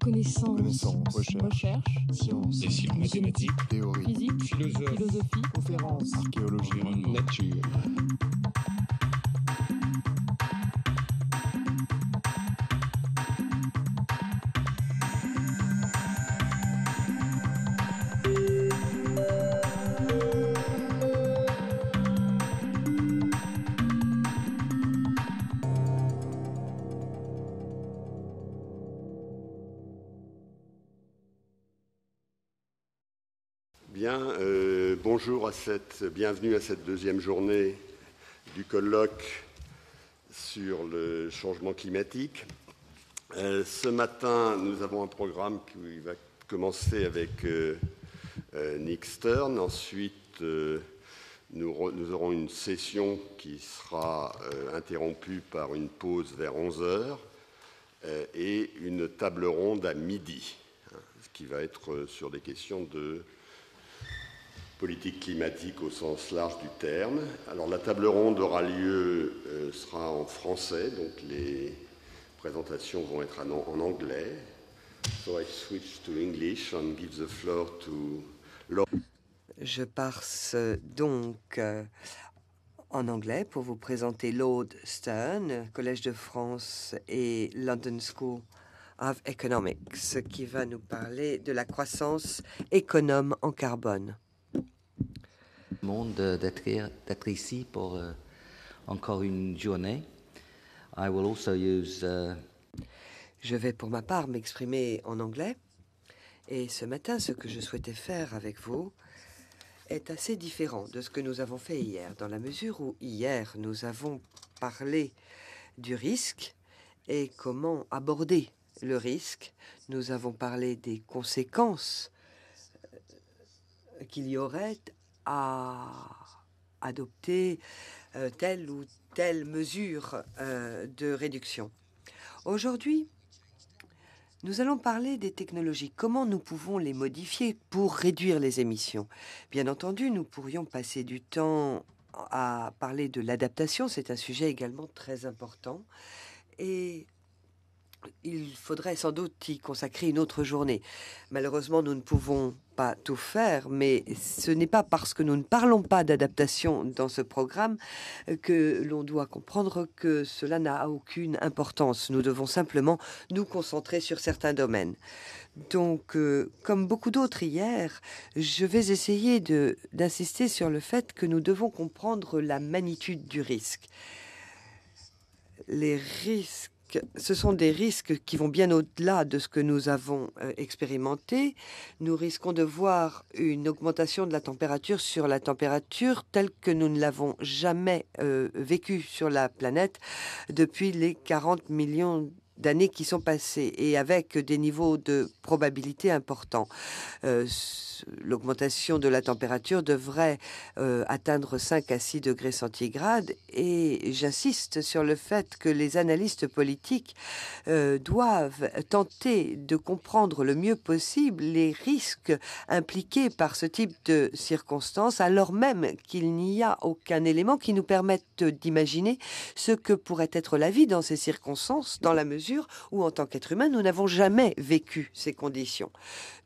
Connaissance. Recherche. Science. sciences. Mathématiques. Théorie. Physique. Philosophie. Philosophie. Conférence. Archéologie. Nature. Bonjour à cette, bienvenue à cette deuxième journée du colloque sur le changement climatique. Euh, ce matin, nous avons un programme qui va commencer avec euh, euh, Nick Stern. Ensuite, nous, aurons une session qui sera interrompue par une pause vers 11 heures et une table ronde à midi, hein, ce qui va être sur des questions de politique climatique au sens large du terme. Alors la table ronde aura lieu, euh, sera en français, donc les présentations vont être en, anglais. So Je passe donc euh, en anglais pour vous présenter Lord Stern, Collège de France et London School of Economics, qui va nous parler de la croissance économe en carbone d'être pour euh, encore une euh, Je vais pour ma part m'exprimer en anglais. Et ce matin, ce que je souhaitais faire avec vous est assez différent de ce que nous avons fait hier, dans la mesure où hier nous avons parlé du risque et comment aborder le risque. Nous avons parlé des conséquences euh, qu'il y aurait à adopter euh, telle ou telle mesure euh, de réduction. Aujourd'hui, nous allons parler des technologies, comment nous pouvons les modifier pour réduire les émissions. Bien entendu, nous pourrions passer du temps à parler de l'adaptation, c'est un sujet également très important. Et il faudrait sans doute y consacrer une autre journée. Malheureusement, nous ne pouvons pas tout faire, mais ce n'est pas parce que nous ne parlons pas d'adaptation dans ce programme que l'on doit comprendre que cela n'a aucune importance. Nous devons simplement nous concentrer sur certains domaines. Donc, euh, comme beaucoup d'autres hier, je vais essayer d'insister sur le fait que nous devons comprendre la magnitude du risque. Les risques ce sont des risques qui vont bien au-delà de ce que nous avons euh, expérimenté. Nous risquons de voir une augmentation de la température sur la température telle que nous ne l'avons jamais euh, vécue sur la planète depuis les 40 millions d'années qui sont passées et avec des niveaux de probabilité importants. Euh, l'augmentation de la température devrait euh, atteindre 5 à 6 degrés centigrades et j'insiste sur le fait que les analystes politiques euh, doivent tenter de comprendre le mieux possible les risques impliqués par ce type de circonstances alors même qu'il n'y a aucun élément qui nous permette d'imaginer ce que pourrait être la vie dans ces circonstances dans la mesure ou où, en tant qu'être humain, nous n'avons jamais vécu ces conditions.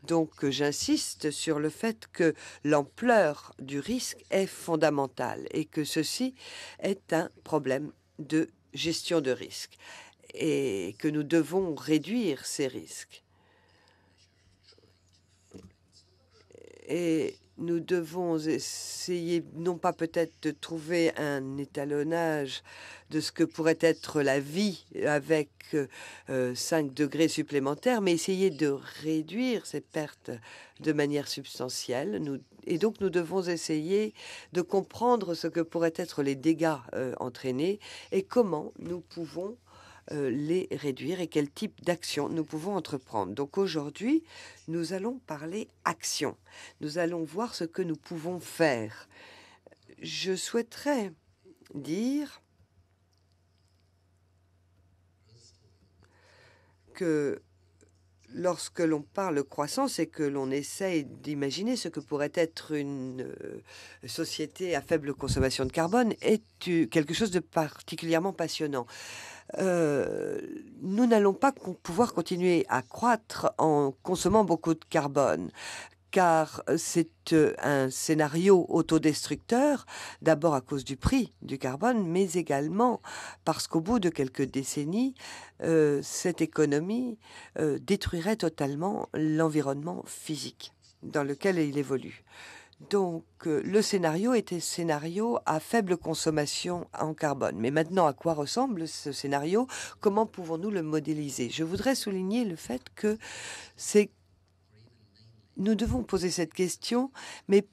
Donc, euh, j'insiste sur le fait que l'ampleur du risque est fondamentale et que ceci est un problème de gestion de risque et que nous devons réduire ces risques. Et nous devons essayer, non pas peut-être de trouver un étalonnage de ce que pourrait être la vie avec 5 euh, degrés supplémentaires, mais essayer de réduire ces pertes de manière substantielle. et donc nous devons essayer de comprendre ce que pourraient être les dégâts euh, entraînés et comment nous pouvons euh, les réduire et quel type d'action nous pouvons entreprendre. Donc aujourd'hui, nous allons parler action. Nous allons voir ce que nous pouvons faire. Je souhaiterais dire que lorsque l'on parle croissance et que l'on essaye d'imaginer ce que pourrait être une euh, société à faible consommation de carbone est quelque chose de particulièrement passionnant. Euh, nous n'allons pas pouvoir continuer à croître en consommant beaucoup de carbone car c'est euh, un scénario autodestructeur, d'abord à cause du prix du carbone, mais également parce qu'au bout de quelques décennies, euh, cette économie détruirait totalement l'environnement physique dans lequel il évolue. Donc euh, le scénario était scénario à faible consommation en carbone. Mais maintenant, à quoi ressemble ce scénario Comment pouvons-nous le modéliser Je voudrais souligner le fait que c'est nous devons poser cette question, mais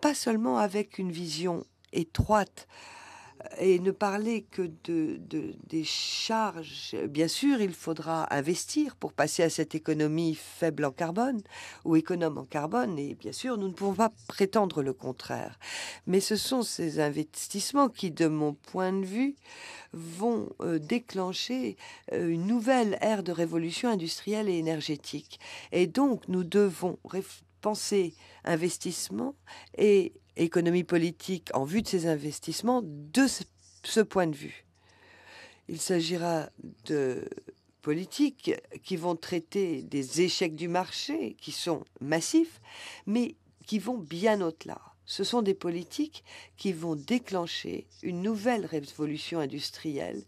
pas seulement avec une vision étroite et ne parler que de, des charges. Bien sûr, il faudra investir pour passer à cette économie faible en carbone ou économe en carbone, et bien sûr, nous ne pouvons pas prétendre le contraire. Mais ce sont ces investissements qui, de mon point de vue, vont euh, déclencher euh, une nouvelle ère de révolution industrielle et énergétique. Et donc, nous devons penser investissement et économie politique en vue de ces investissements de ce point de vue. Il s'agira de politiques qui vont traiter des échecs du marché, qui sont massifs, mais qui vont bien au-delà. Ce sont des politiques qui vont déclencher une nouvelle révolution industrielle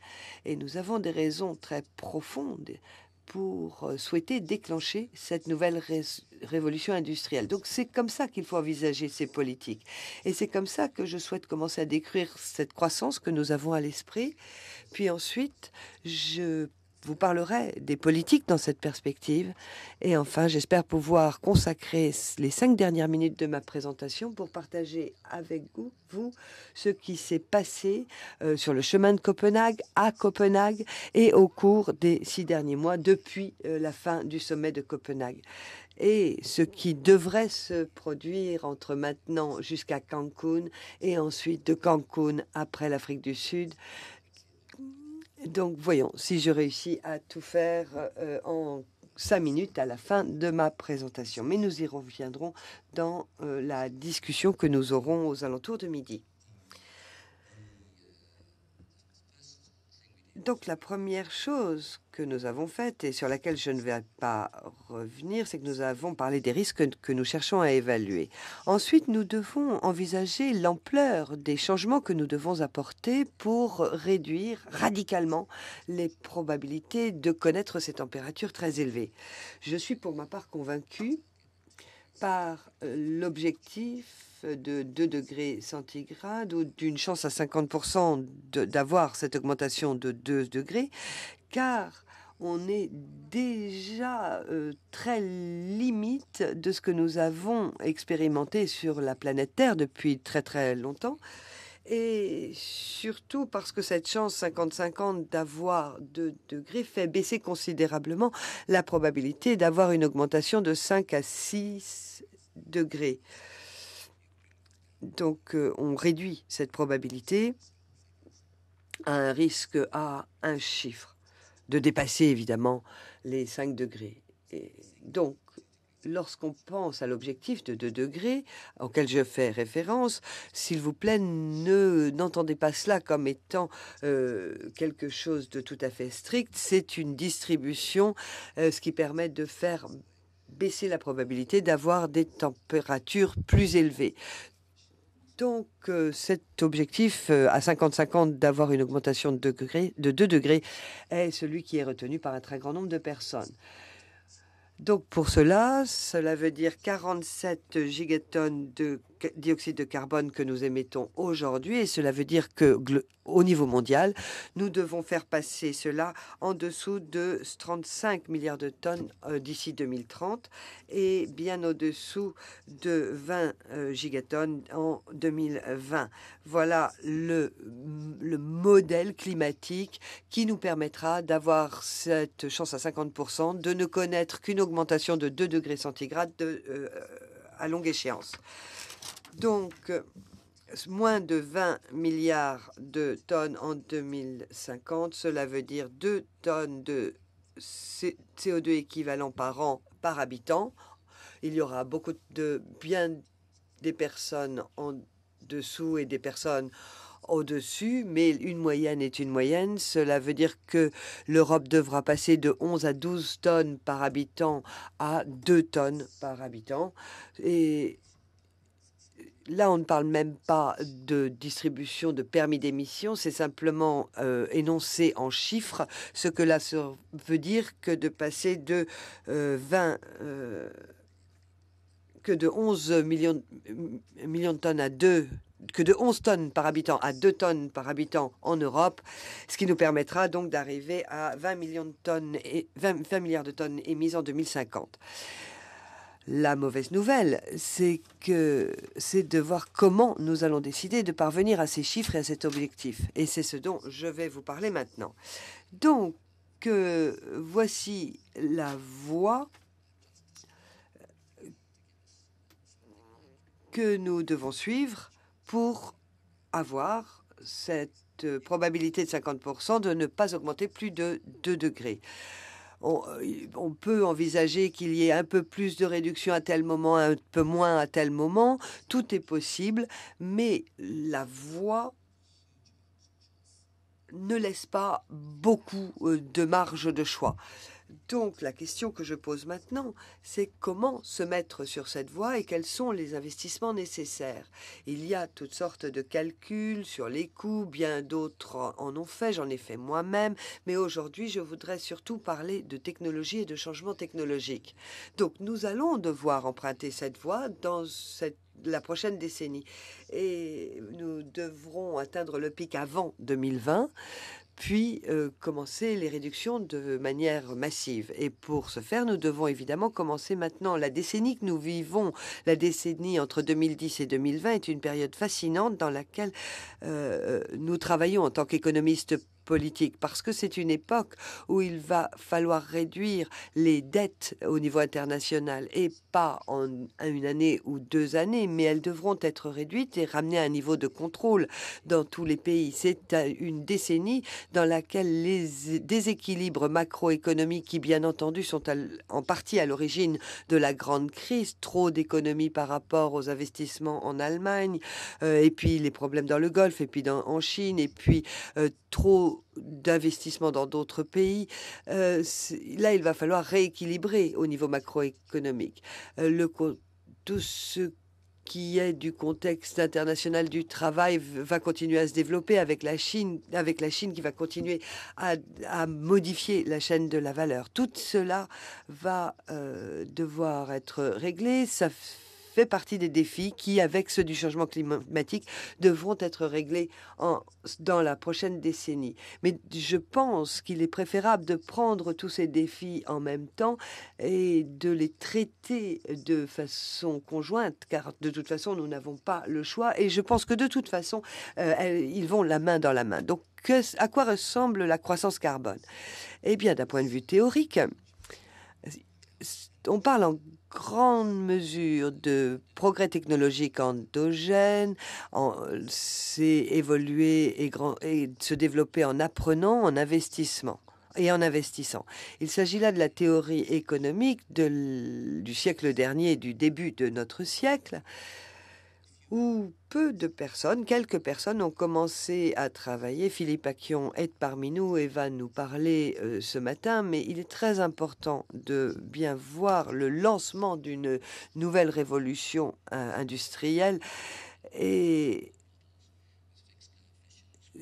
et nous avons des raisons très profondes pour euh, souhaiter déclencher cette nouvelle révolution industrielle. Donc c'est comme ça qu'il faut envisager ces politiques. Et c'est comme ça que je souhaite commencer à décrire cette croissance que nous avons à l'esprit. Puis ensuite, je vous parlerai des politiques dans cette perspective. Et enfin, j'espère pouvoir consacrer les cinq dernières minutes de ma présentation pour partager avec vous, ce qui s'est passé euh, sur le chemin de Copenhague, à Copenhague et au cours des six derniers mois depuis euh, la fin du sommet de Copenhague. Et ce qui devrait se produire entre maintenant jusqu'à Cancun et ensuite de Cancun après l'Afrique du Sud. Donc voyons si je réussis à tout faire euh, en cinq minutes à la fin de ma présentation. Mais nous y reviendrons dans euh, la discussion que nous aurons aux alentours de midi. Donc la première chose que nous avons faite et sur laquelle je ne vais pas revenir, c'est que nous avons parlé des risques que nous cherchons à évaluer. Ensuite, nous devons envisager l'ampleur des changements que nous devons apporter pour réduire radicalement les probabilités de connaître ces températures très élevées. Je suis pour ma part convaincue par euh, l'objectif de 2 degrés centigrades ou d'une chance à 50% d'avoir cette augmentation de 2 degrés, car on est déjà euh, très limite de ce que nous avons expérimenté sur la planète Terre depuis très très longtemps et surtout parce que cette chance 50-50 d'avoir 2 degrés fait baisser considérablement la probabilité d'avoir une augmentation de 5 à 6 degrés. Donc euh, on réduit cette probabilité à un risque à un chiffre, de dépasser évidemment les 5 degrés. donc lorsqu'on pense à l'objectif de 2 degrés auquel je fais référence, s'il vous plaît, ne n'entendez pas cela comme étant euh, quelque chose de tout à fait strict. C'est une distribution, euh, ce qui permet de faire baisser la probabilité d'avoir des températures plus élevées. Donc euh, cet objectif à 50-50 d'avoir une augmentation de, degré, de 2 degrés est celui qui est retenu par un très grand nombre de personnes. Donc pour cela, cela veut dire 47 gigatonnes de dioxyde de carbone que nous émettons aujourd'hui. Et cela veut dire que au niveau mondial, nous devons faire passer cela en dessous de 35 milliards de tonnes euh, d'ici 2030 et bien au-dessous de 20 euh, gigatonnes en 2020. Voilà le, le modèle climatique qui nous permettra d'avoir cette chance à 50% de ne connaître qu'une augmentation de 2 degrés centigrades euh, à longue échéance. Donc, euh, moins de 20 milliards de tonnes en 2050, cela veut dire 2 tonnes de CO2 équivalent par an par habitant. Il y aura beaucoup de bien des personnes en dessous et des personnes au-dessus, mais une moyenne est une moyenne. Cela veut dire que l'Europe devra passer de 11 à 12 tonnes par habitant à 2 tonnes par habitant. Et Là, on ne parle même pas de distribution de permis d'émission, c'est simplement euh, énoncé en chiffres ce que cela veut dire que de passer de 20 euh, euh, que de 11 millions, millions de tonnes à 2 que de 11 tonnes par habitant à 2 tonnes par habitant en Europe, ce qui nous permettra donc d'arriver à 20 millions de tonnes et 20 milliards de tonnes émises en 2050. La mauvaise nouvelle, c'est que c'est de voir comment nous allons décider de parvenir à ces chiffres et à cet objectif. Et c'est ce dont je vais vous parler maintenant. Donc, euh, voici la voie que nous devons suivre pour avoir cette probabilité de 50% de ne pas augmenter plus de 2 degrés. Euh, on, peut envisager qu'il y ait un peu plus de réduction à tel moment, un peu moins à tel moment. Tout est possible, mais la voie ne laisse pas beaucoup euh, de marge de choix. Donc la question que je pose maintenant, c'est comment se mettre sur cette voie et quels sont les investissements nécessaires. Il y a toutes sortes de calculs sur les coûts, bien d'autres en ont fait, j'en ai fait moi-même, mais aujourd'hui je voudrais surtout parler de technologie et de changement technologique. Donc nous allons devoir emprunter cette voie dans la prochaine décennie. Et nous devrons atteindre le pic avant 2020 puis euh, commencer les réductions de manière massive. Et pour ce faire, nous devons évidemment commencer maintenant. La décennie que nous vivons, la décennie entre 2010 et 2020, est une période fascinante dans laquelle euh, euh, nous travaillons en tant qu'économistes politique, parce que c'est une époque où il va falloir réduire les dettes au niveau international, et pas en une année ou deux années, mais elles devront être réduites et ramenées à un niveau de contrôle dans tous les pays. C'est une décennie dans laquelle les déséquilibres macroéconomiques, qui bien entendu sont en partie à l'origine de la grande crise, trop d'économies par rapport aux investissements en Allemagne, euh, et puis les problèmes dans le Golfe, et puis en Chine, et puis euh, trop d'investissement dans d'autres pays. Euh, là, il va falloir rééquilibrer au niveau macroéconomique. Euh, tout ce qui est du contexte international du travail va continuer à se développer avec la Chine, avec la Chine qui va continuer à, modifier la chaîne de la valeur. Tout cela va euh, devoir être réglé. Ça fait partie des défis qui, avec ceux du changement climatique, devront être réglés en, dans la prochaine décennie. Mais je pense qu'il est préférable de prendre tous ces défis en même temps et de les traiter de façon conjointe, car de toute façon, nous n'avons pas le choix. Et je pense que de toute façon, euh, ils vont la main dans la main. Donc, à quoi ressemble la croissance carbone Eh bien, d'un point de vue théorique, on parle en grande mesure de progrès technologique endogène, s'est évolué et, se développer en apprenant, en investissement et en investissant. Il s'agit là de la théorie économique du siècle dernier et du début de notre siècle, où peu de personnes, quelques personnes ont commencé à travailler. Philippe Aquion est parmi nous et va nous parler euh, ce matin, mais il est très important de bien voir le lancement d'une nouvelle révolution euh, industrielle et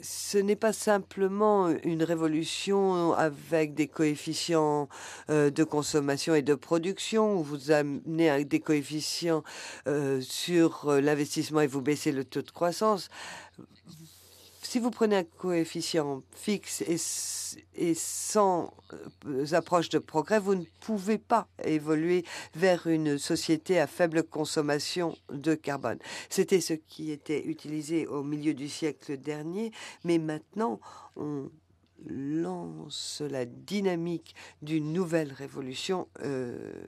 ce n'est pas simplement une révolution avec des coefficients euh, de consommation et de production. Vous amenez des coefficients euh, sur euh, l'investissement et vous baissez le taux de croissance. Si vous prenez un coefficient fixe et, sans euh, approche de progrès, vous ne pouvez pas évoluer vers une société à faible consommation de carbone. C'était ce qui était utilisé au milieu du siècle dernier, mais maintenant, on lance la dynamique d'une nouvelle révolution euh,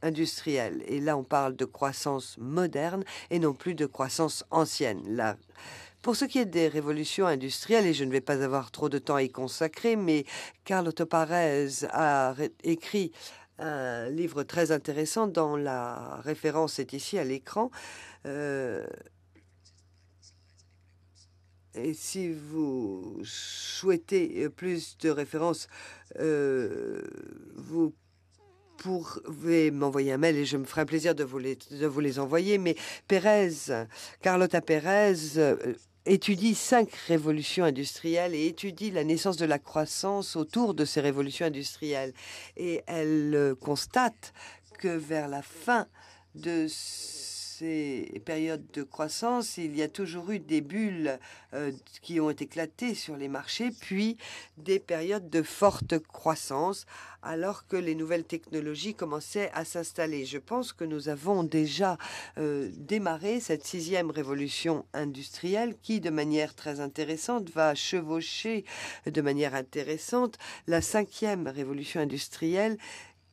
industrielle. Et là, on parle de croissance moderne et non plus de croissance ancienne. La pour ce qui est des révolutions industrielles, et je ne vais pas avoir trop de temps à y consacrer, mais Carlo Perez a écrit un livre très intéressant dont la référence est ici à l'écran. Euh, et si vous souhaitez plus de références, euh, vous pouvez m'envoyer un mail et je me ferai un plaisir de vous les, vous les envoyer. Mais Pérez, Carlota Pérez, euh, étudie cinq révolutions industrielles et étudie la naissance de la croissance autour de ces révolutions industrielles. Et elle euh, constate que vers la fin de des périodes de croissance, il y a toujours eu des bulles euh, qui ont éclaté sur les marchés, puis des périodes de forte croissance, alors que les nouvelles technologies commençaient à s'installer. Je pense que nous avons déjà euh, démarré cette sixième révolution industrielle qui, de manière très intéressante, va chevaucher de manière intéressante la cinquième révolution industrielle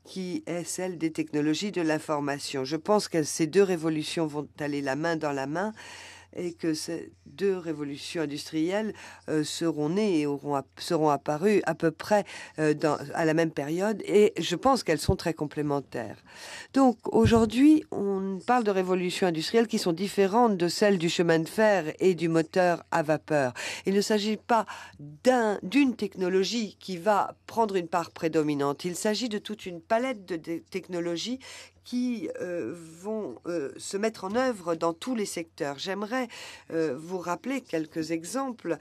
qui est celle des technologies de l'information. Je pense que ces deux révolutions vont aller la main dans la main et que ces deux révolutions industrielles euh, seront nées et auront, seront apparues à peu près euh, à la même période et je pense qu'elles sont très complémentaires. Donc aujourd'hui, on parle de révolutions industrielles qui sont différentes de celles du chemin de fer et du moteur à vapeur. Il ne s'agit pas d'une technologie qui va prendre une part prédominante, il s'agit de toute une palette de technologies qui euh, vont euh, se mettre en œuvre dans tous les secteurs. J'aimerais euh, vous rappeler quelques exemples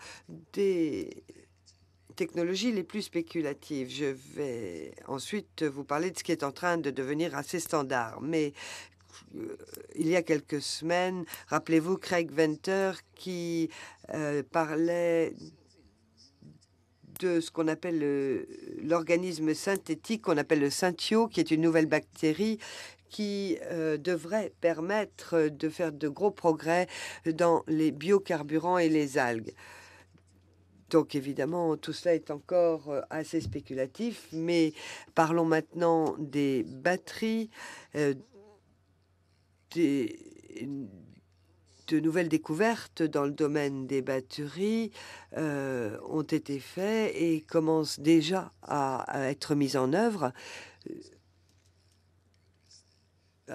des technologies les plus spéculatives. Je vais ensuite vous parler de ce qui est en train de devenir assez standard. Mais il y a quelques semaines, rappelez-vous Craig Venter qui parlait de ce qu'on appelle l'organisme synthétique, qu'on appelle le synthio, qui est une nouvelle bactérie qui euh, devrait permettre de faire de gros progrès dans les biocarburants et les algues. Donc évidemment, tout cela est encore euh, assez spéculatif, mais parlons maintenant des batteries, euh, de nouvelles découvertes dans le domaine des batteries ont été faites et commencent déjà à être mises en œuvre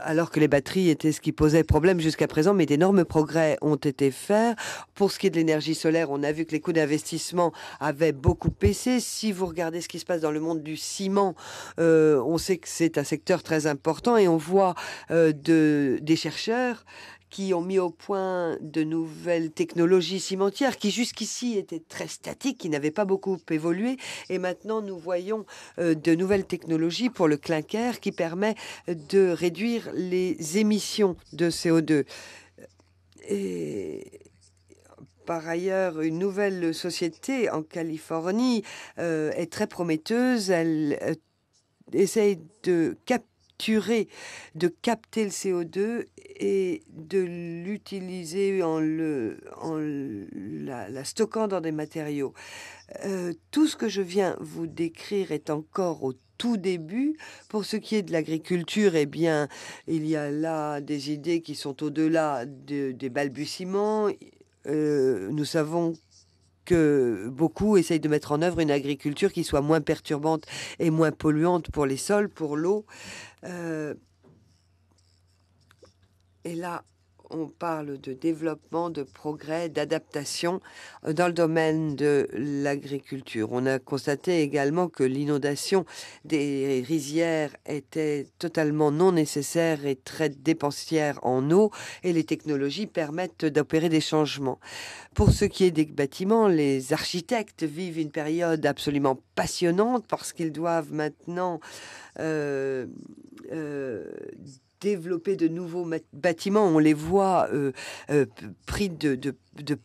alors que les batteries étaient ce qui posait problème jusqu'à présent, mais d'énormes progrès ont été faits. Pour ce qui est de l'énergie solaire, on a vu que les coûts d'investissement avaient beaucoup baissé. Si vous regardez ce qui se passe dans le monde du ciment, euh, on sait que c'est un secteur très important et on voit euh, de, des chercheurs qui ont mis au point de nouvelles technologies cimentières qui jusqu'ici étaient très statiques, qui n'avaient pas beaucoup évolué. Et maintenant, nous voyons euh, de nouvelles technologies pour le clinker qui permet de réduire les émissions de CO2. Et par ailleurs, une nouvelle société en Californie euh, est très prometteuse. Elle essaie euh, essaye de capturer, de capter le CO2 et de l'utiliser en, le, en la, stockant dans des matériaux. Euh, tout ce que je viens vous décrire est encore au tout début. Pour ce qui est de l'agriculture, et eh bien, il y a là des idées qui sont au-delà de, des balbutiements. Euh, nous savons que beaucoup essayent de mettre en œuvre une agriculture qui soit moins perturbante et moins polluante pour les sols, pour l'eau. Euh, et là, on parle de développement, de progrès, d'adaptation euh, dans le domaine de l'agriculture. On a constaté également que l'inondation des rizières était totalement non nécessaire et très dépensière en eau et les technologies permettent d'opérer des changements. Pour ce qui est des bâtiments, les architectes vivent une période absolument passionnante parce qu'ils doivent maintenant euh, euh, développer de nouveaux bâtiments. On les voit euh, euh, pris de,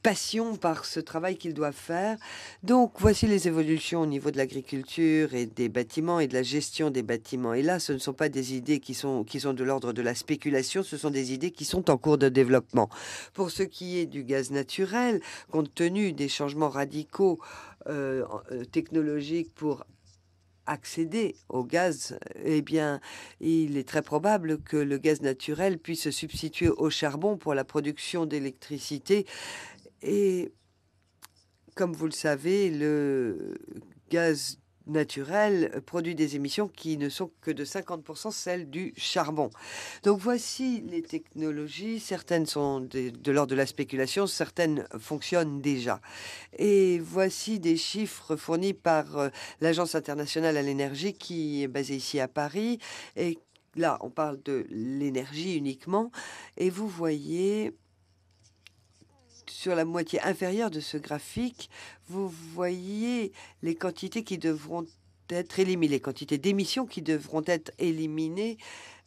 passion par ce travail qu'ils doivent faire. Donc voici les évolutions au niveau de l'agriculture et des bâtiments et de la gestion des bâtiments. Et là, ce ne sont pas des idées qui sont, qui sont de l'ordre de la spéculation, ce sont des idées qui sont en cours de développement. Pour ce qui est du gaz naturel, compte tenu des changements radicaux euh, technologiques pour accéder au gaz, eh bien, il est très probable que le gaz naturel puisse se substituer au charbon pour la production d'électricité. Et comme vous le savez, le gaz naturel produit des émissions qui ne sont que de 50% celles du charbon. Donc voici les technologies. Certaines sont de, l'ordre de la spéculation, certaines fonctionnent déjà. Et voici des chiffres fournis par euh, l'Agence internationale à l'énergie qui est basée ici à Paris. Et là, on parle de l'énergie uniquement. Et vous voyez sur la moitié inférieure de ce graphique, vous voyez les quantités qui devront être éliminées, les quantités d'émissions qui devront être éliminées.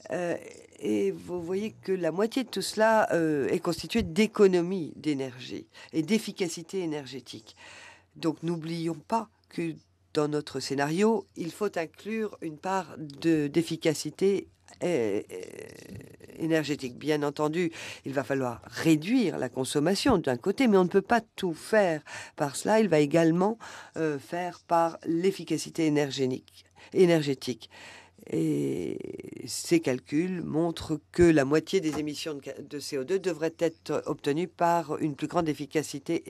Euh, et vous voyez que la moitié de tout cela euh, est constituée d'économies d'énergie et d'efficacité énergétique. Donc n'oublions pas que dans notre scénario, il faut inclure une part d'efficacité euh, énergétique. Bien entendu, il va falloir réduire la consommation d'un côté, mais on ne peut pas tout faire par cela. Il va également euh, faire par l'efficacité énergétique. énergétique. Et ces calculs montrent que la moitié des émissions de CO2 devraient être obtenues par une plus grande efficacité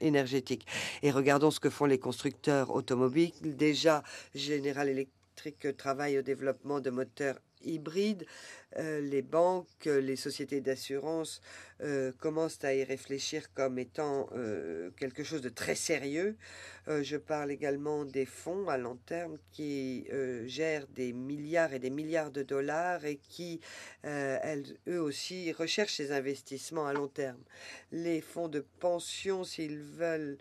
énergétique. Et regardons ce que font les constructeurs automobiles. Déjà, General Electric travaille au développement de moteurs hybrides, euh, les banques, euh, les sociétés d'assurance euh, commencent à y réfléchir comme étant quelque chose de très sérieux. je parle également des fonds à long terme qui gèrent des milliards et des milliards de dollars et qui, elles, eux aussi, recherchent ces investissements à long terme. Les fonds de pension, s'ils veulent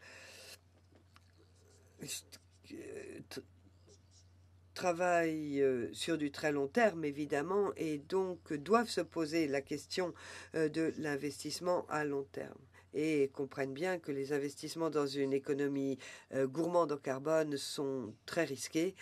travaillent euh, sur du très long terme, évidemment, et donc doivent se poser la question euh, de l'investissement à long terme et comprennent bien que les investissements dans une économie euh, gourmande en carbone sont très risqués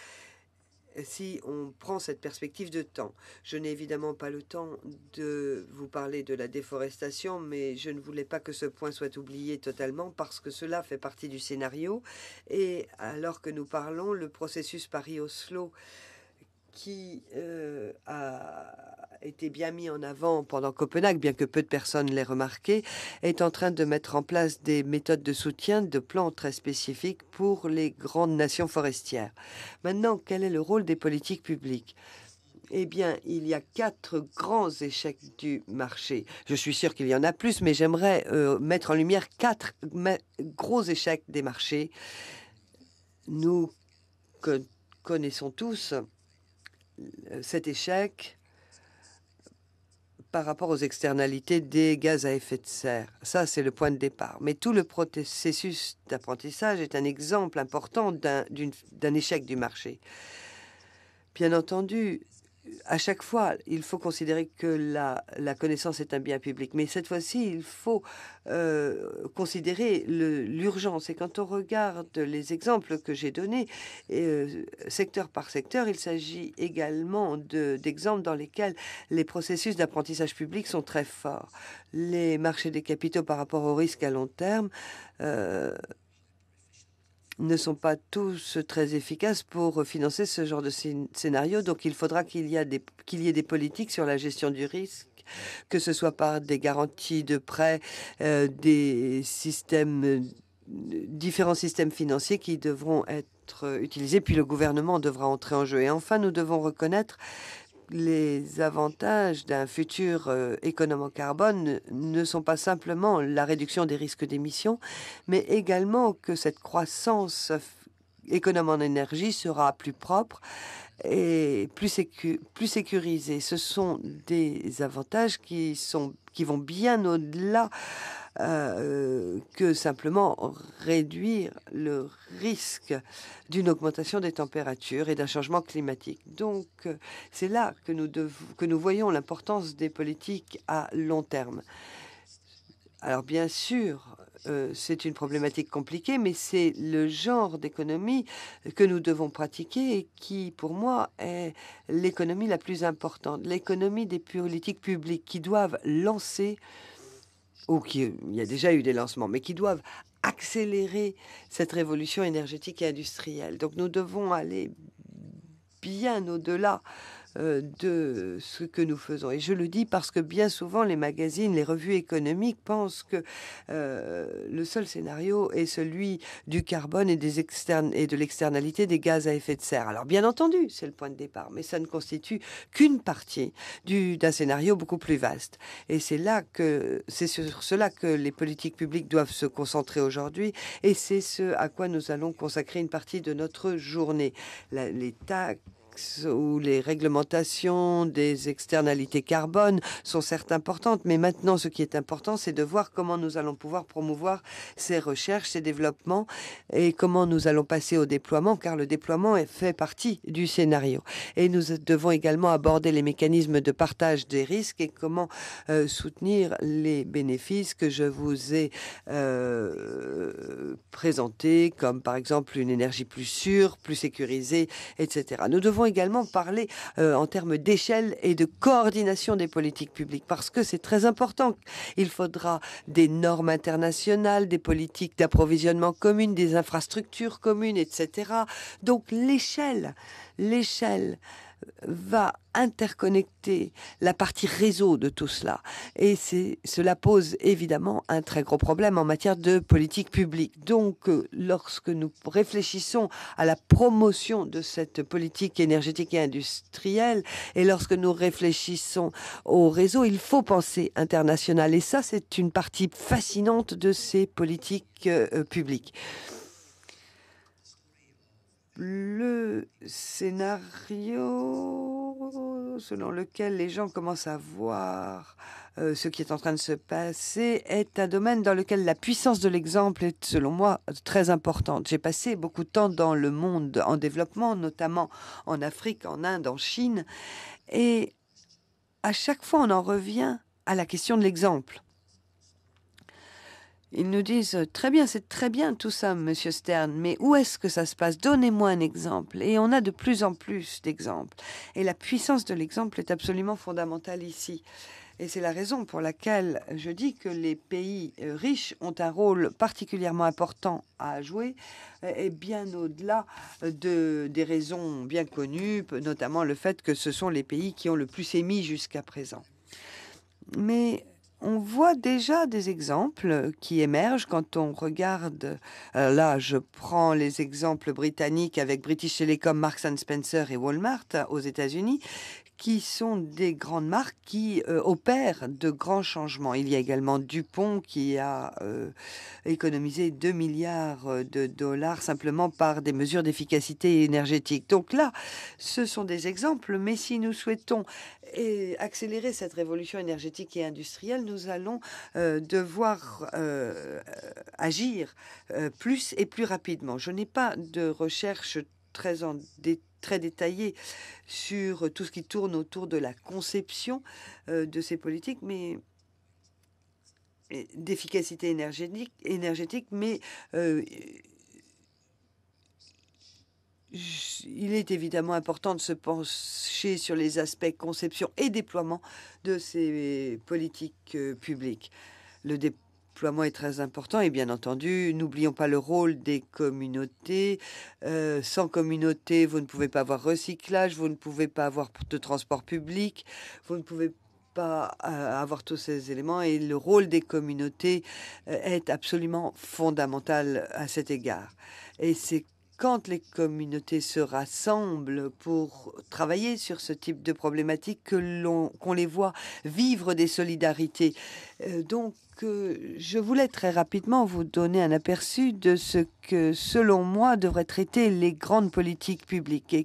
si on prend cette perspective de temps. Je n'ai évidemment pas le temps de vous parler de la déforestation, mais je ne voulais pas que ce point soit oublié totalement parce que cela fait partie du scénario. Et alors que nous parlons, le processus Paris-Oslo qui euh, a été bien mis en avant pendant Copenhague, bien que peu de personnes l'aient remarqué, est en train de mettre en place des méthodes de soutien, de plans très spécifiques pour les grandes nations forestières. Maintenant, quel est le rôle des politiques publiques eh bien, il y a quatre grands échecs du marché. Je suis sûr qu'il y en a plus, mais j'aimerais euh, mettre en lumière quatre gros échecs des marchés. Nous connaissons tous euh, cet échec par rapport aux externalités des gaz à effet de serre. Ça, c'est le point de départ. Mais tout le processus d'apprentissage est un exemple important d'un échec du marché. Bien entendu, à chaque fois, il faut considérer que la, connaissance est un bien public. Mais cette fois-ci, il faut euh, considérer l'urgence. Et quand on regarde les exemples que j'ai donnés, euh, secteur par secteur, il s'agit également d'exemples dans lesquels les processus d'apprentissage public sont très forts. Les marchés des capitaux par rapport au risque à long terme. Euh, ne sont pas tous très efficaces pour financer ce genre de scénario. Donc il faudra qu'il y, y, ait des politiques sur la gestion du risque que ce soit par des garanties de prêt, euh, des systèmes, différents systèmes financiers qui devront être euh, utilisés, puis le gouvernement devra entrer en jeu. Et enfin, nous devons reconnaître les avantages d'un futur euh, économie en carbone ne sont pas simplement la réduction des risques d'émissions, mais également que cette croissance économique en énergie sera plus propre et plus sécurisée. Ce sont des avantages qui sont qui vont bien au-delà euh, que simplement réduire le risque d'une augmentation des températures et d'un changement climatique. Donc euh, c'est là que nous, que nous voyons l'importance des politiques à long terme. Alors bien sûr, euh, c'est une problématique compliquée, mais c'est le genre d'économie que nous devons pratiquer et qui, pour moi, est l'économie la plus importante, l'économie des politiques publiques qui doivent lancer, ou qui, il y a déjà eu des lancements, mais qui doivent accélérer cette révolution énergétique et industrielle. Donc nous devons aller bien au-delà euh, de ce que nous faisons. Et je le dis parce que bien souvent, les magazines, les revues économiques pensent que euh, le seul scénario est celui du carbone et, des externes, et de l'externalité des gaz à effet de serre. Alors, bien entendu, c'est le point de départ, mais ça ne constitue qu'une partie du, d'un scénario beaucoup plus vaste. Et c'est là que, c'est sur cela que les politiques publiques doivent se concentrer aujourd'hui, et c'est ce à quoi nous allons consacrer une partie de notre journée. L'État où les réglementations des externalités carbone sont certes importantes, mais maintenant ce qui est important, c'est de voir comment nous allons pouvoir promouvoir ces recherches, ces développements et comment nous allons passer au déploiement, car le déploiement fait partie du scénario. Et nous devons également aborder les mécanismes de partage des risques et comment euh, soutenir les bénéfices que je vous ai présenté euh, présentés, comme par exemple une énergie plus sûre, plus sécurisée, etc. Nous devons également parler euh, en termes d'échelle et de coordination des politiques publiques, parce que c'est très important. Il faudra des normes internationales, des politiques d'approvisionnement communes, des infrastructures communes, etc. Donc l'échelle, l'échelle va interconnecter la partie réseau de tout cela. Et cela pose évidemment un très gros problème en matière de politique publique. Donc, euh, lorsque nous réfléchissons à la promotion de cette politique énergétique et industrielle, et lorsque nous réfléchissons au réseau, il faut penser international. Et ça, c'est une partie fascinante de ces politiques euh, publiques le scénario selon lequel les gens commencent à voir euh, ce qui est en train de se passer est un domaine dans lequel la puissance de l'exemple est, selon moi, très importante. J'ai passé beaucoup de temps dans le monde en développement, notamment en Afrique, en Inde, en Chine, et à chaque fois on en revient à la question de l'exemple. Ils nous disent euh, Très bien, c'est très bien tout ça, monsieur Stern, mais où est-ce que ça se passe Donnez-moi un exemple. Et on a de plus en plus d'exemples. Et la puissance de l'exemple est absolument fondamentale ici. Et c'est la raison pour laquelle je dis que les pays euh, riches ont un rôle particulièrement important à jouer, euh, et bien au-delà de, des raisons bien connues, notamment le fait que ce sont les pays qui ont le plus émis jusqu'à présent. Mais on voit déjà des exemples qui émergent quand on regarde. Euh, là, je prends les exemples britanniques avec British Telecom, Marks Spencer et Walmart euh, aux États-Unis, qui sont des grandes marques qui euh, opèrent de grands changements. Il y a également Dupont qui a euh, économisé 2 milliards euh, de dollars simplement par des mesures d'efficacité énergétique. Donc là, ce sont des exemples, mais si nous souhaitons eh, accélérer cette révolution énergétique et industrielle, nous allons devoir agir plus et plus rapidement. Je n'ai pas de recherche très, très détaillé sur euh, tout ce qui tourne autour de la conception euh, de ces politiques, mais d'efficacité énergétique, énergétique, mais euh, il est évidemment important de se pencher sur les aspects conception et déploiement de ces politiques publiques. Le déploiement est très important et bien entendu, n'oublions pas le rôle des communautés. Euh, sans communauté, vous ne pouvez pas avoir recyclage, vous ne pouvez pas avoir de transport public, vous ne pouvez pas euh, avoir tous ces éléments et le rôle des communautés euh, est absolument fondamental à cet égard. Et c'est quand les communautés se rassemblent pour travailler sur ce type de problématique que l'on qu'on les voit vivre des solidarités. Euh, donc euh, je voulais très rapidement vous donner un aperçu de ce que selon moi devraient traiter les grandes politiques publiques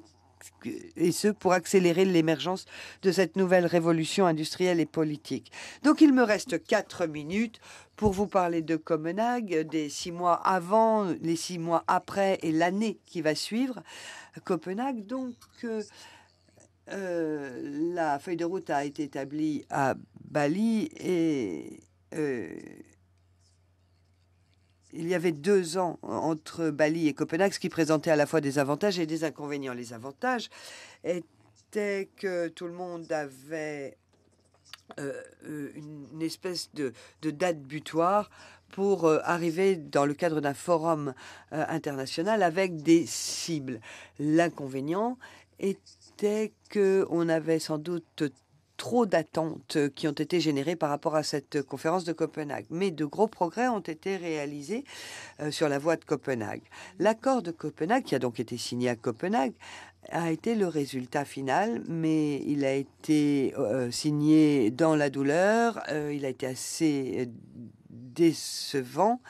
et ce pour accélérer l'émergence de cette nouvelle révolution industrielle et politique. Donc il me reste quatre minutes pour vous parler de Copenhague, des six mois avant, les six mois après et l'année qui va suivre. Copenhague, donc euh, euh, la feuille de route a été établie à Bali et euh, il y avait deux ans entre Bali et Copenhague, ce qui présentait à la fois des avantages et des inconvénients. Les avantages étaient que tout le monde avait euh, euh, une espèce de, date butoir pour euh, arriver dans le cadre d'un forum international avec des cibles. L'inconvénient était qu'on avait sans doute trop d'attentes qui ont été générées par rapport à cette conférence de Copenhague. Mais de gros progrès ont été réalisés euh, sur la voie de Copenhague. L'accord de Copenhague, qui a donc été signé à Copenhague, a été le résultat final, mais il a été euh, signé dans la douleur, euh, il a été assez décevant.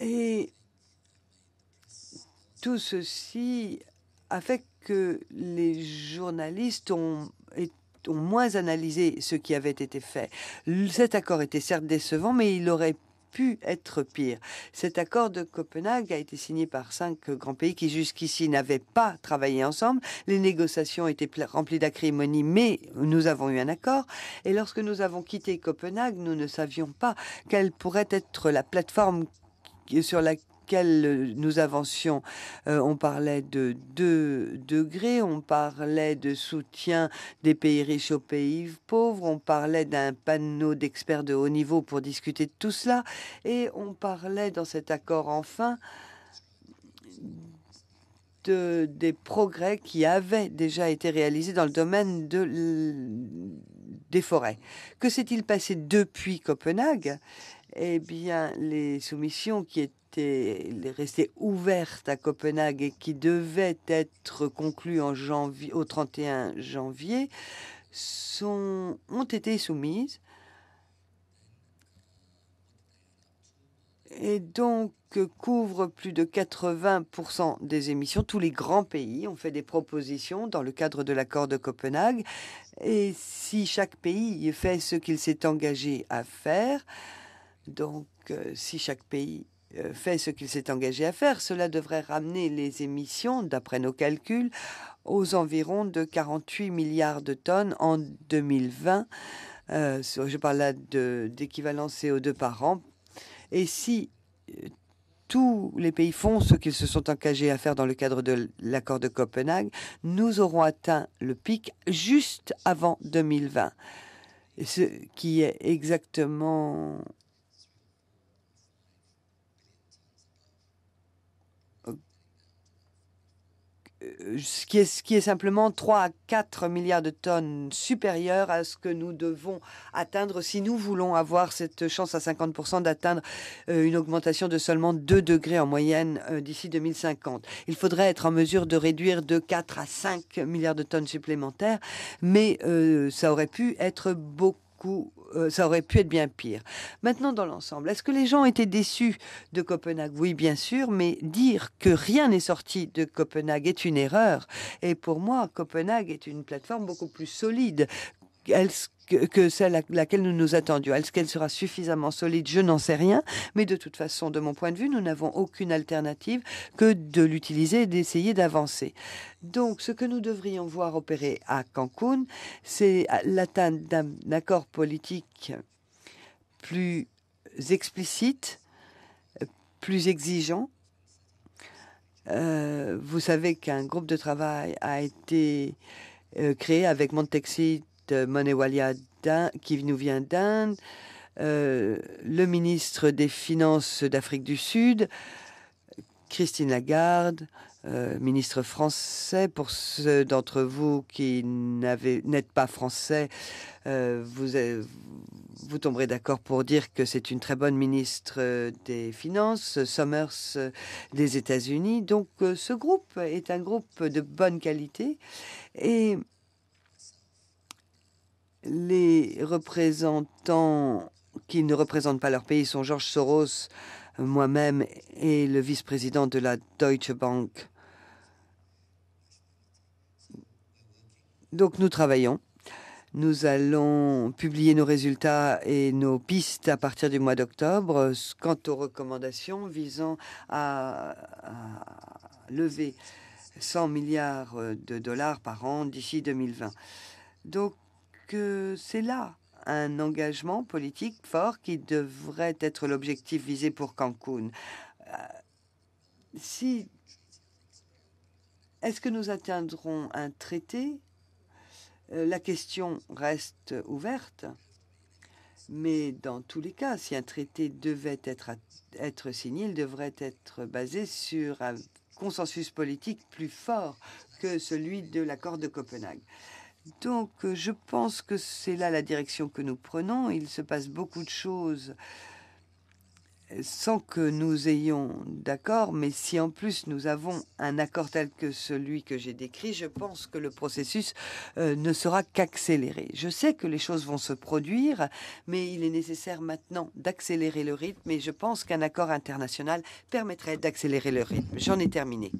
Et tout ceci a fait que les journalistes ont ont moins analysé ce qui avait été fait. Cet accord était certes décevant, mais il aurait pu être pire. Cet accord de Copenhague a été signé par cinq grands pays qui jusqu'ici n'avaient pas travaillé ensemble. Les négociations étaient remplies d'acrimonie, mais nous avons eu un accord. Et lorsque nous avons quitté Copenhague, nous ne savions pas quelle pourrait être la plateforme sur laquelle quel euh, nous avancions. Euh, on parlait de 2 degrés, on parlait de soutien des pays riches aux pays pauvres, on parlait d'un panneau d'experts de haut niveau pour discuter de tout cela, et on parlait dans cet accord enfin de, des progrès qui avaient déjà été réalisés dans le domaine des forêts. Que s'est-il passé depuis Copenhague Eh bien, les soumissions qui étaient était restée ouverte à Copenhague et qui devait être conclue en janvier, au 31 janvier ont été soumises. Et donc couvre plus de 80% des émissions. Tous les grands pays ont fait des propositions dans le cadre de l'accord de Copenhague. Et si chaque pays fait ce qu'il s'est engagé à faire, donc euh, si chaque pays euh, fait ce qu'il s'est engagé à faire, cela devrait ramener les émissions, d'après nos calculs, aux environs de 48 milliards de tonnes en 2020. Euh, je parle là d'équivalent CO2 par an. Et si euh, tous les pays font ce qu'ils se sont engagés à faire dans le cadre de l'accord de Copenhague, nous aurons atteint le pic juste avant 2020, ce qui est exactement Euh, ce qui, est, qui est simplement 3 à 4 milliards de tonnes supérieures à ce que nous devons atteindre si nous voulons avoir cette chance à 50% d'atteindre euh, une augmentation de seulement 2 degrés en moyenne euh, d'ici 2050. Il faudrait être en mesure de réduire de 4 à 5 milliards de tonnes supplémentaires, mais ça aurait pu être beaucoup euh, ça aurait pu être bien pire. Maintenant, dans l'ensemble, est-ce que les gens étaient déçus de Copenhague Oui, bien sûr, mais dire que rien n'est sorti de Copenhague est une erreur. Et pour moi, Copenhague est une plateforme beaucoup plus solide que, celle à laquelle nous nous attendions. Est-ce qu'elle sera suffisamment solide Je n'en sais rien. Mais de toute façon, de mon point de vue, nous n'avons aucune alternative que de l'utiliser et d'essayer d'avancer. Donc, ce que nous devrions voir opérer à Cancun, c'est l'atteinte d'un accord politique plus explicite, plus exigeant. Euh, vous savez qu'un groupe de travail a été euh, créé avec Montexit, Monewalia qui nous vient d'Inde, euh, le ministre des Finances d'Afrique du Sud, Christine Lagarde, euh, ministre français. Pour ceux d'entre vous qui n'êtes pas français, euh, vous, vous tomberez d'accord pour dire que c'est une très bonne ministre des Finances, Summers des États-Unis. Donc ce groupe est un groupe de bonne qualité et les représentants qui ne représentent pas leur pays sont Georges Soros, moi-même et le vice-président de la Deutsche Bank. Donc nous travaillons. Nous allons publier nos résultats et nos pistes à partir du mois d'octobre quant aux recommandations visant à, lever 100 milliards de dollars par an d'ici 2020. Donc que c'est là un engagement politique fort qui devrait être l'objectif visé pour Cancun. Euh, si est-ce que nous atteindrons un traité euh, La question reste ouverte. Mais dans tous les cas, si un traité devait être, être signé, il devrait être basé sur un consensus politique plus fort que celui de l'accord de Copenhague. Donc euh, je pense que c'est là la direction que nous prenons. Il se passe beaucoup de choses euh, sans que nous ayons d'accord, mais si en plus nous avons un accord tel que celui que j'ai décrit, je pense que le processus euh, ne sera qu'accéléré. Je sais que les choses vont se produire, mais il est nécessaire maintenant d'accélérer le rythme et je pense qu'un accord international permettrait d'accélérer le rythme. J'en ai terminé.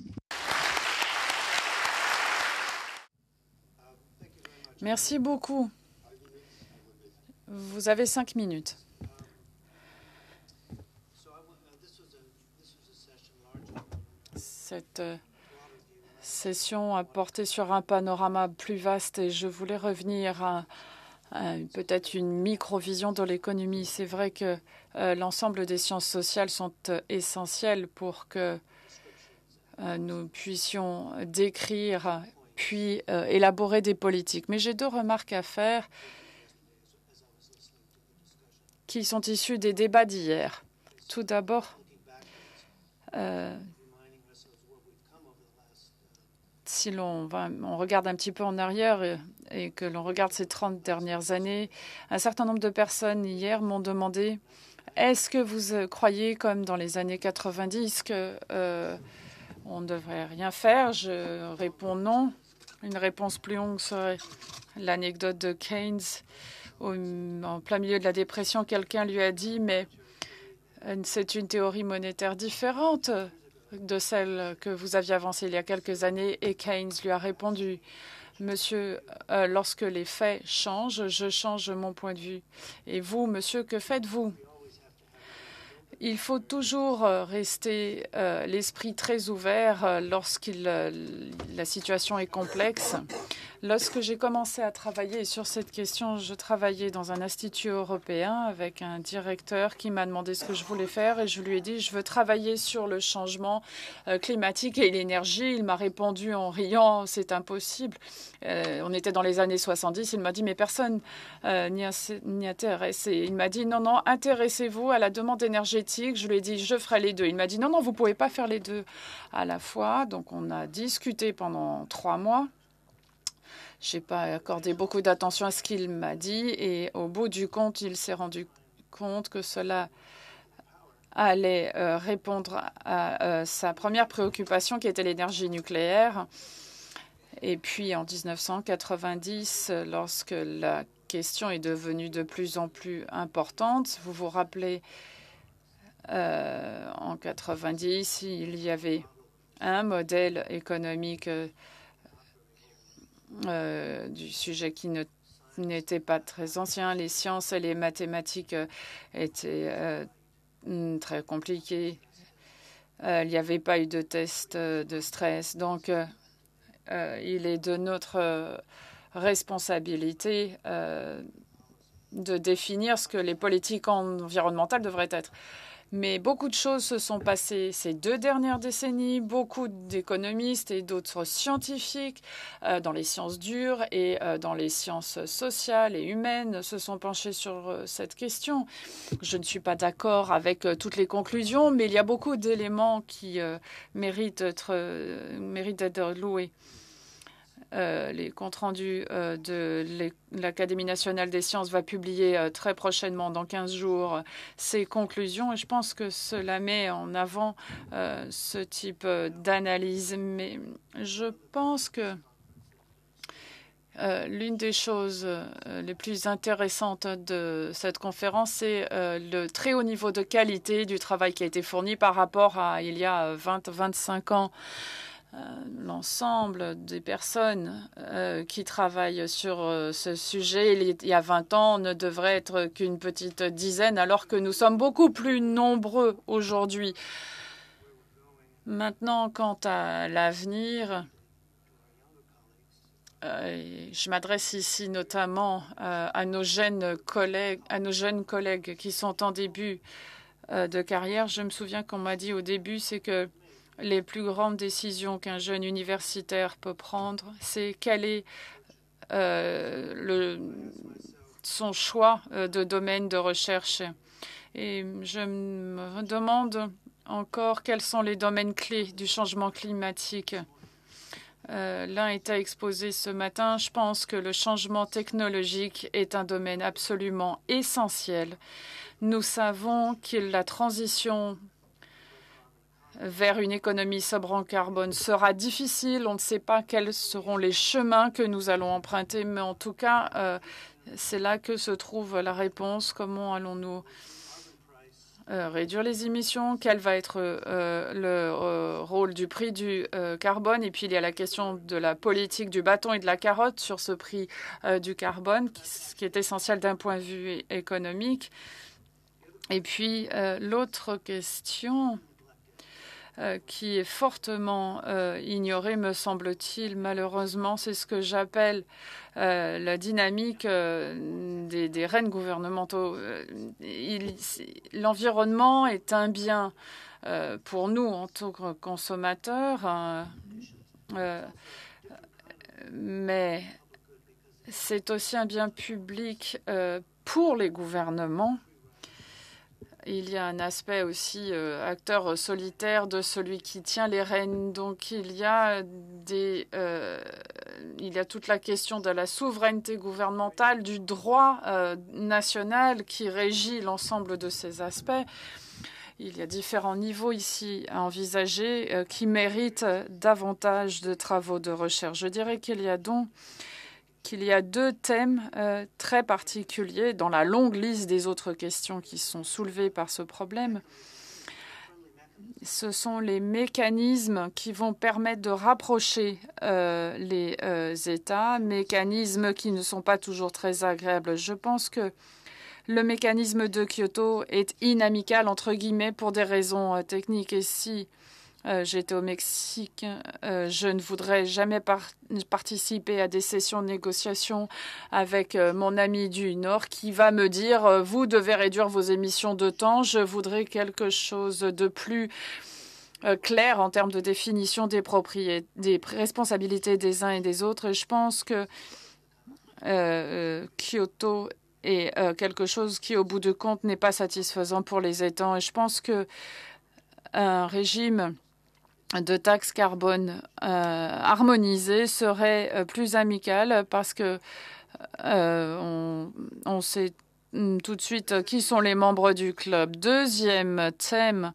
Merci beaucoup. Vous avez cinq minutes. Cette euh, session a porté sur un panorama plus vaste et je voulais revenir à, peut-être une microvision de l'économie. C'est vrai que euh, l'ensemble des sciences sociales sont euh, essentielles pour que nous puissions décrire puis euh, élaborer des politiques. Mais j'ai deux remarques à faire qui sont issues des débats d'hier. Tout d'abord, euh, si l'on on regarde un petit peu en arrière et, que l'on regarde ces 30 dernières années, un certain nombre de personnes hier m'ont demandé est-ce que vous euh, croyez, comme dans les années 90, que on ne devrait rien faire Je réponds non. Une réponse plus longue serait l'anecdote de Keynes. en plein milieu de la dépression, quelqu'un lui a dit, mais euh, c'est une théorie monétaire différente de celle que vous aviez avancée il y a quelques années. Et Keynes lui a répondu, Monsieur, euh, lorsque les faits changent, je change mon point de vue. Et vous, monsieur, que faites-vous il faut toujours euh, rester euh, l'esprit très ouvert euh, lorsqu'il... la situation est complexe. Lorsque j'ai commencé à travailler sur cette question, je travaillais dans un institut européen avec un directeur qui m'a demandé ce que je voulais faire et je lui ai dit je veux travailler sur le changement climatique et l'énergie. Il m'a répondu en riant c'est impossible. on était dans les années 70. Il m'a dit mais personne n'y intéresse. il m'a dit non non intéressez-vous à la demande énergétique je lui ai dit, je ferai les deux. Il m'a dit, non, non, vous ne pouvez pas faire les deux à la fois. Donc, on a discuté pendant trois mois. Je n'ai pas accordé beaucoup d'attention à ce qu'il m'a dit. Et au bout du compte, il s'est rendu compte que cela allait euh, répondre à euh, sa première préoccupation qui était l'énergie nucléaire. Et puis en 1990, lorsque la question est devenue de plus en plus importante, vous vous rappelez euh, en 90, il y avait un modèle économique euh, du sujet qui n'était pas très ancien. Les sciences et les mathématiques euh, étaient mm, très compliquées. il n'y avait pas eu de test de stress. Donc, il est de notre responsabilité de définir ce que les politiques environnementales devraient être. Mais beaucoup de choses se sont passées ces deux dernières décennies. Beaucoup d'économistes et d'autres scientifiques euh, dans les sciences dures et euh, dans les sciences sociales et humaines se sont penchés sur euh, cette question. Je ne suis pas d'accord avec toutes les conclusions, mais il y a beaucoup d'éléments qui méritent d'être loués. Euh, les comptes rendus euh, de l'Académie nationale des sciences va publier euh, très prochainement, dans 15 jours, ses conclusions. Et je pense que cela met en avant ce type d'analyse. Mais je pense que l'une des choses les plus intéressantes de cette conférence, c'est le très haut niveau de qualité du travail qui a été fourni par rapport à il y a 20-25 ans. Euh, l'ensemble des personnes euh, qui travaillent sur euh, ce sujet il y a 20 ans ne devrait être qu'une petite dizaine, alors que nous sommes beaucoup plus nombreux aujourd'hui. Maintenant, quant à l'avenir, je m'adresse ici notamment à nos jeunes collègues, à nos jeunes collègues qui sont en début de carrière. Je me souviens qu'on m'a dit au début, c'est que les plus grandes décisions qu'un jeune universitaire peut prendre, c'est quel est euh, son choix euh, de domaine de recherche. Et je me demande encore quels sont les domaines clés du changement climatique. Euh, l'un L'un était exposé ce matin. Je pense que le changement technologique est un domaine absolument essentiel. Nous savons que la transition vers une économie sobre en carbone sera difficile. On ne sait pas quels seront les chemins que nous allons emprunter, mais en tout cas, euh, c'est là que se trouve la réponse. Comment allons-nous euh, réduire les émissions, quel va être euh, le rôle du prix du carbone. Et puis il y a la question de la politique du bâton et de la carotte sur ce prix du carbone, ce qui est essentiel d'un point de vue économique. Et puis l'autre question euh, qui est fortement euh, ignorée, me semble-t-il. Malheureusement, c'est ce que j'appelle euh, la dynamique des, des rênes gouvernementaux. L'environnement est un bien pour nous en tant que consommateurs, hein, mais c'est aussi un bien public pour les gouvernements il y a un aspect aussi euh, acteur euh, solitaire de celui qui tient les rênes. Donc il y a des, euh, il y a toute la question de la souveraineté gouvernementale, du droit national qui régit l'ensemble de ces aspects. Il y a différents niveaux ici à envisager qui méritent davantage de travaux de recherche. Je dirais qu'il y a donc qu'il y a deux thèmes euh, très particuliers dans la longue liste des autres questions qui sont soulevées par ce problème. Ce sont les mécanismes qui vont permettre de rapprocher euh, les euh, États, mécanismes qui ne sont pas toujours très agréables. Je pense que le mécanisme de Kyoto est inamical, entre guillemets, pour des raisons techniques. Et si euh, j'étais au Mexique. Euh, je ne voudrais jamais participer à des sessions de négociation avec euh, mon ami du Nord qui va me dire vous devez réduire vos émissions de temps. Je voudrais quelque chose de plus clair en termes de définition des, des responsabilités des uns et des autres. Et je pense que Kyoto est quelque chose qui, au bout de compte, n'est pas satisfaisant pour les États. Et je pense que un régime de taxe carbone euh, harmonisée serait euh, plus amicale parce que euh, on, on sait mm, tout de suite qui sont les membres du club. Deuxième thème.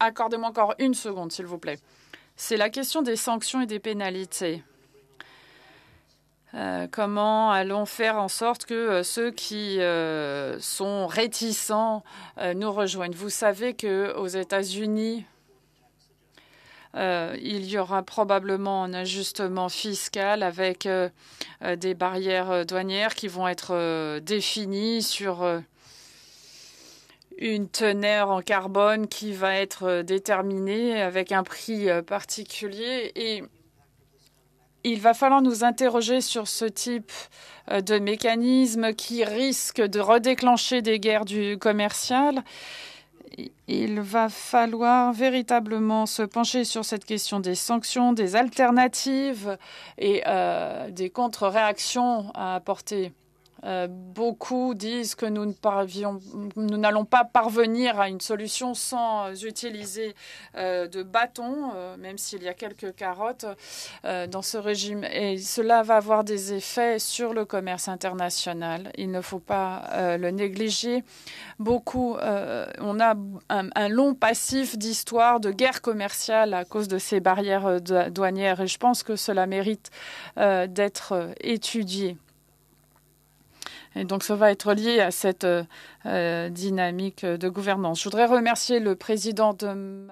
Accordez-moi encore une seconde, s'il vous plaît. C'est la question des sanctions et des pénalités. Euh, comment allons faire en sorte que euh, ceux qui euh, sont réticents nous rejoignent Vous savez que aux États-Unis, il y aura probablement un ajustement fiscal avec des barrières douanières qui vont être définies sur une teneur en carbone qui va être déterminée avec un prix particulier et il va falloir nous interroger sur ce type euh, de mécanisme qui risque de redéclencher des guerres du commercial. Il va falloir véritablement se pencher sur cette question des sanctions, des alternatives et euh, des contre-réactions à apporter. Euh, beaucoup disent que nous n'allons pas parvenir à une solution sans euh, utiliser euh, de bâtons, même s'il y a quelques carottes dans ce régime. Et cela va avoir des effets sur le commerce international. Il ne faut pas le négliger. Beaucoup, on a un, un long passif d'histoire de guerre commerciale à cause de ces barrières douanières, et je pense que cela mérite d'être étudié. Et donc ça va être lié à cette euh, euh, dynamique de gouvernance. Je voudrais remercier le président de